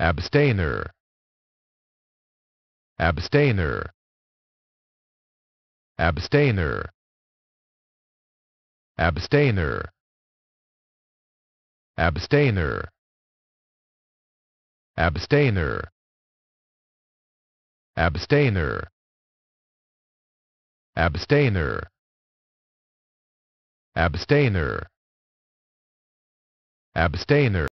abstainer abstainer abstainer abstainer abstainer abstainer abstainer abstainer abstainer abstainer